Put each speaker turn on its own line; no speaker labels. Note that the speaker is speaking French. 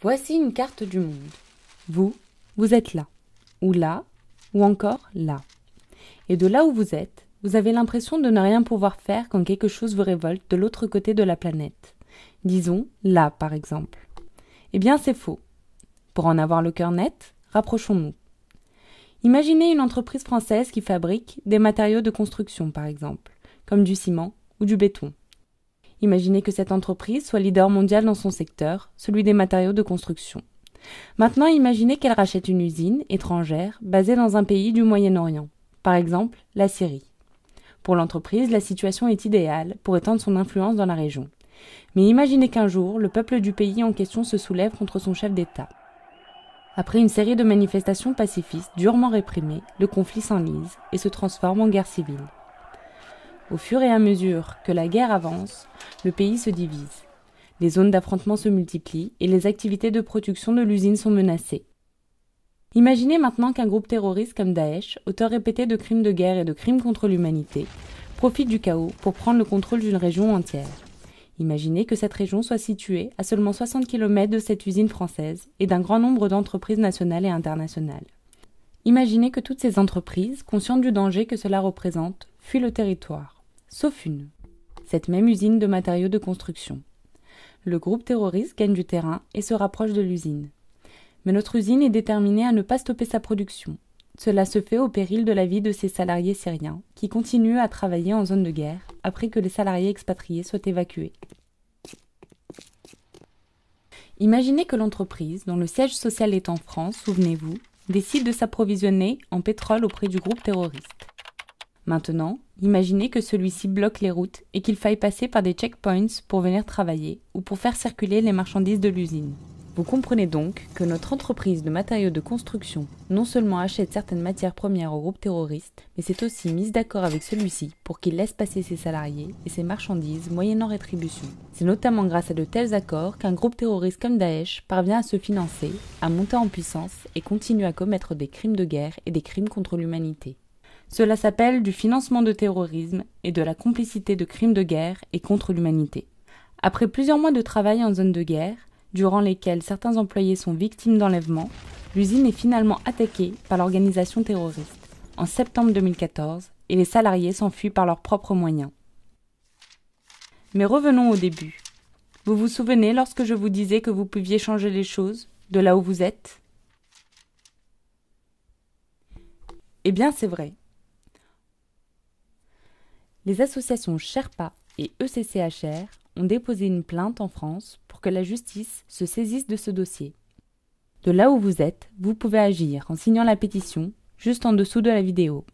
Voici une carte du monde. Vous, vous êtes là, ou là, ou encore là. Et de là où vous êtes, vous avez l'impression de ne rien pouvoir faire quand quelque chose vous révolte de l'autre côté de la planète. Disons là, par exemple. Eh bien, c'est faux. Pour en avoir le cœur net, rapprochons-nous. Imaginez une entreprise française qui fabrique des matériaux de construction, par exemple, comme du ciment ou du béton. Imaginez que cette entreprise soit leader mondial dans son secteur, celui des matériaux de construction. Maintenant, imaginez qu'elle rachète une usine étrangère basée dans un pays du Moyen-Orient, par exemple la Syrie. Pour l'entreprise, la situation est idéale pour étendre son influence dans la région. Mais imaginez qu'un jour, le peuple du pays en question se soulève contre son chef d'État. Après une série de manifestations pacifistes durement réprimées, le conflit s'enlise et se transforme en guerre civile. Au fur et à mesure que la guerre avance, le pays se divise. Les zones d'affrontement se multiplient et les activités de production de l'usine sont menacées. Imaginez maintenant qu'un groupe terroriste comme Daesh, auteur répété de crimes de guerre et de crimes contre l'humanité, profite du chaos pour prendre le contrôle d'une région entière. Imaginez que cette région soit située à seulement 60 km de cette usine française et d'un grand nombre d'entreprises nationales et internationales. Imaginez que toutes ces entreprises, conscientes du danger que cela représente, fuient le territoire sauf une, cette même usine de matériaux de construction. Le groupe terroriste gagne du terrain et se rapproche de l'usine. Mais notre usine est déterminée à ne pas stopper sa production. Cela se fait au péril de la vie de ses salariés syriens, qui continuent à travailler en zone de guerre après que les salariés expatriés soient évacués. Imaginez que l'entreprise, dont le siège social est en France, souvenez-vous, décide de s'approvisionner en pétrole auprès du groupe terroriste. Maintenant, imaginez que celui-ci bloque les routes et qu'il faille passer par des checkpoints pour venir travailler ou pour faire circuler les marchandises de l'usine. Vous comprenez donc que notre entreprise de matériaux de construction non seulement achète certaines matières premières au groupe terroriste, mais s'est aussi mise d'accord avec celui-ci pour qu'il laisse passer ses salariés et ses marchandises moyennant rétribution. C'est notamment grâce à de tels accords qu'un groupe terroriste comme Daesh parvient à se financer, à monter en puissance et continue à commettre des crimes de guerre et des crimes contre l'humanité. Cela s'appelle du financement de terrorisme et de la complicité de crimes de guerre et contre l'humanité. Après plusieurs mois de travail en zone de guerre, durant lesquels certains employés sont victimes d'enlèvements, l'usine est finalement attaquée par l'organisation terroriste en septembre 2014 et les salariés s'enfuient par leurs propres moyens. Mais revenons au début. Vous vous souvenez lorsque je vous disais que vous pouviez changer les choses, de là où vous êtes Eh bien c'est vrai, les associations Sherpa et ECCHR ont déposé une plainte en France pour que la justice se saisisse de ce dossier. De là où vous êtes, vous pouvez agir en signant la pétition juste en dessous de la vidéo.